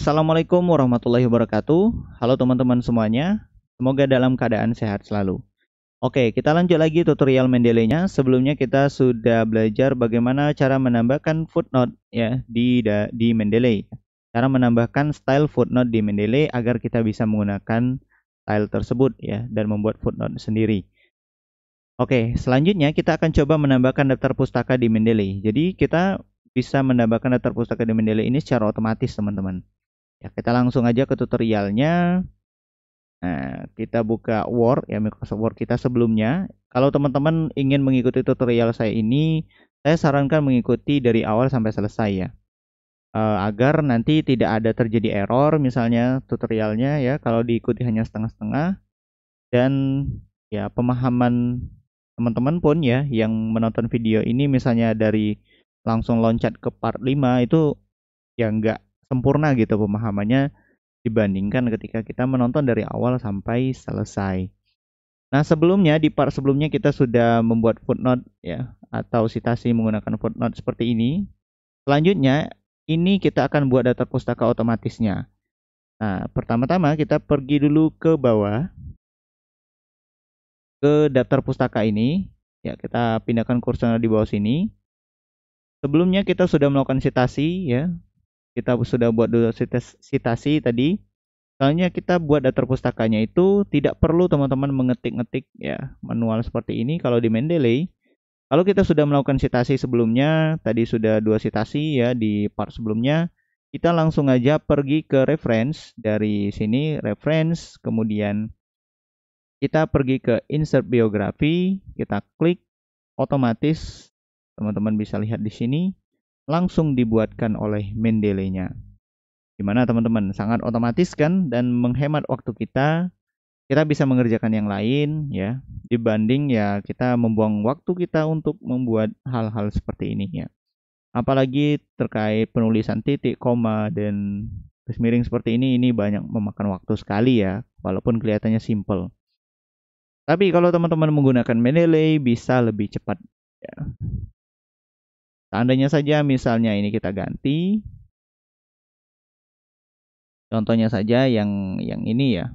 Assalamualaikum warahmatullahi wabarakatuh. Halo teman-teman semuanya. Semoga dalam keadaan sehat selalu. Oke, kita lanjut lagi tutorial Mendeley-nya. Sebelumnya kita sudah belajar bagaimana cara menambahkan footnote ya di di Mendeley. Cara menambahkan style footnote di Mendeley agar kita bisa menggunakan style tersebut ya dan membuat footnote sendiri. Oke, selanjutnya kita akan coba menambahkan daftar pustaka di Mendeley. Jadi kita bisa menambahkan daftar pustaka di Mendeley ini secara otomatis, teman-teman. Ya, kita langsung aja ke tutorialnya. Nah, kita buka Word ya Microsoft Word kita sebelumnya. Kalau teman-teman ingin mengikuti tutorial saya ini, saya sarankan mengikuti dari awal sampai selesai ya. Eh, agar nanti tidak ada terjadi error misalnya tutorialnya ya kalau diikuti hanya setengah-setengah dan ya pemahaman teman-teman pun ya yang menonton video ini misalnya dari langsung loncat ke part 5 itu ya enggak sempurna gitu pemahamannya dibandingkan ketika kita menonton dari awal sampai selesai. Nah, sebelumnya di part sebelumnya kita sudah membuat footnote ya atau sitasi menggunakan footnote seperti ini. Selanjutnya, ini kita akan buat daftar pustaka otomatisnya. Nah, pertama-tama kita pergi dulu ke bawah ke daftar pustaka ini. Ya, kita pindahkan kursornya di bawah sini. Sebelumnya kita sudah melakukan sitasi ya kita sudah buat dulu sitasi tadi. Soalnya kita buat daftar pustakanya itu tidak perlu teman-teman mengetik-ngetik ya manual seperti ini kalau di Mendeley. Kalau kita sudah melakukan sitasi sebelumnya, tadi sudah dua sitasi ya di part sebelumnya, kita langsung aja pergi ke reference dari sini reference kemudian kita pergi ke insert biografi kita klik otomatis teman-teman bisa lihat di sini langsung dibuatkan oleh Mendelenya. Gimana teman-teman sangat otomatis kan dan menghemat waktu kita. Kita bisa mengerjakan yang lain ya dibanding ya kita membuang waktu kita untuk membuat hal-hal seperti ini ya. Apalagi terkait penulisan titik, koma dan garis miring seperti ini ini banyak memakan waktu sekali ya walaupun kelihatannya simple. Tapi kalau teman-teman menggunakan Mendeley bisa lebih cepat. Ya. Seandainya saja misalnya ini kita ganti. Contohnya saja yang yang ini ya.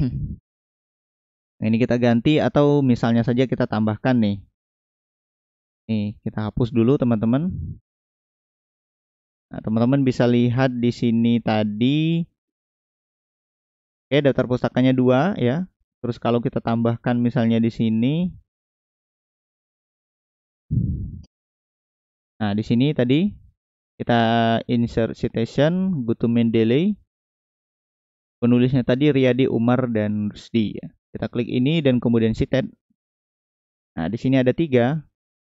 Nah, ini kita ganti atau misalnya saja kita tambahkan nih. Nih, kita hapus dulu teman-teman. Nah, teman-teman bisa lihat di sini tadi. Oke, daftar pustakanya dua ya. Terus kalau kita tambahkan misalnya di sini, Nah, di sini tadi kita insert citation main Delay. Penulisnya tadi Riyadi Umar dan Rusdi ya. Kita klik ini dan kemudian cited. Nah, di sini ada tiga.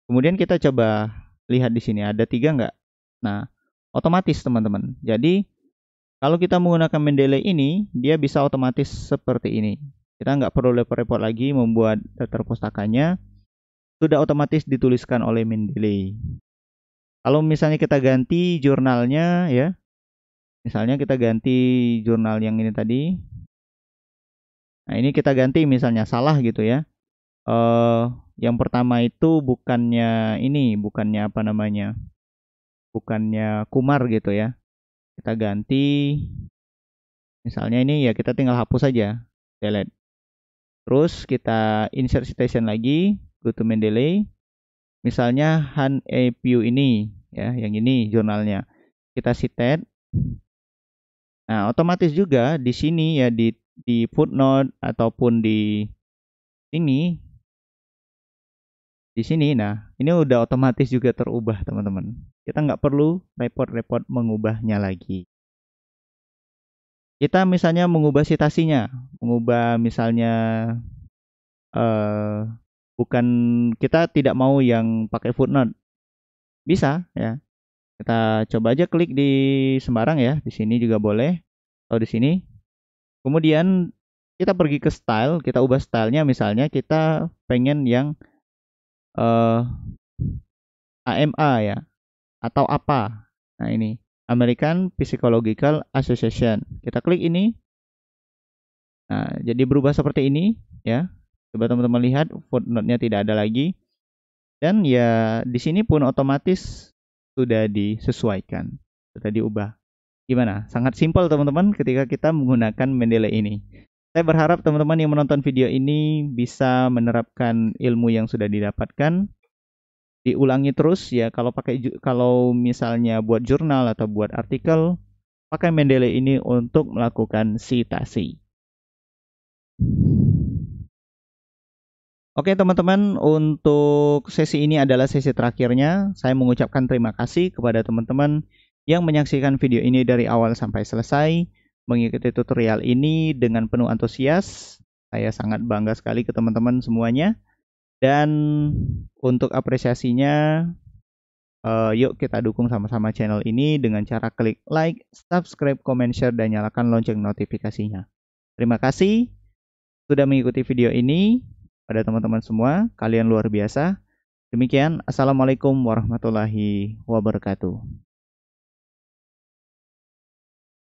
Kemudian kita coba lihat di sini ada tiga nggak? Nah, otomatis teman-teman. Jadi kalau kita menggunakan Mendeley ini, dia bisa otomatis seperti ini. Kita nggak perlu repot-repot lagi membuat daftar pustakanya. Sudah otomatis dituliskan oleh Mendeley. Kalau misalnya kita ganti jurnalnya ya. Misalnya kita ganti jurnal yang ini tadi. Nah, ini kita ganti misalnya salah gitu ya. Eh yang pertama itu bukannya ini, bukannya apa namanya? Bukannya Kumar gitu ya. Kita ganti misalnya ini ya kita tinggal hapus saja. Delete. Terus kita insert citation lagi, go to delay. Misalnya Han E. Piu ini, ya, yang ini jurnalnya. Kita citate. Nah, otomatis juga di sini ya di di footnote ataupun di ini di sini nah ini udah otomatis juga terubah teman-teman kita nggak perlu repot-repot mengubahnya lagi kita misalnya mengubah citasinya mengubah misalnya eh, bukan kita tidak mau yang pakai footnote. Bisa ya. Kita coba aja klik di sembarang ya, di sini juga boleh atau di sini. Kemudian kita pergi ke style, kita ubah stylenya misalnya kita pengen yang uh, eh, AMA ya atau apa. Nah, ini American Psychological Association. Kita klik ini. Nah, jadi berubah seperti ini ya. Coba teman-teman lihat footnote-nya tidak ada lagi. Dan ya di sini pun otomatis sudah disesuaikan, sudah diubah. Gimana? Sangat simpel teman-teman ketika kita menggunakan Mendeley ini. Saya berharap teman-teman yang menonton video ini bisa menerapkan ilmu yang sudah didapatkan. Diulangi terus ya kalau pakai kalau misalnya buat jurnal atau buat artikel, pakai Mendeley ini untuk melakukan sitasi. Oke teman-teman, untuk sesi ini adalah sesi terakhirnya. Saya mengucapkan terima kasih kepada teman-teman yang menyaksikan video ini dari awal sampai selesai, mengikuti tutorial ini dengan penuh antusias. Saya sangat bangga sekali ke teman-teman semuanya. Dan untuk apresiasinya, uh, yuk kita dukung sama-sama channel ini dengan cara klik like, subscribe, comment, share, dan nyalakan lonceng notifikasinya. Terima kasih sudah mengikuti video ini pada teman-teman semua. Kalian luar biasa. Demikian, Assalamualaikum warahmatullahi wabarakatuh.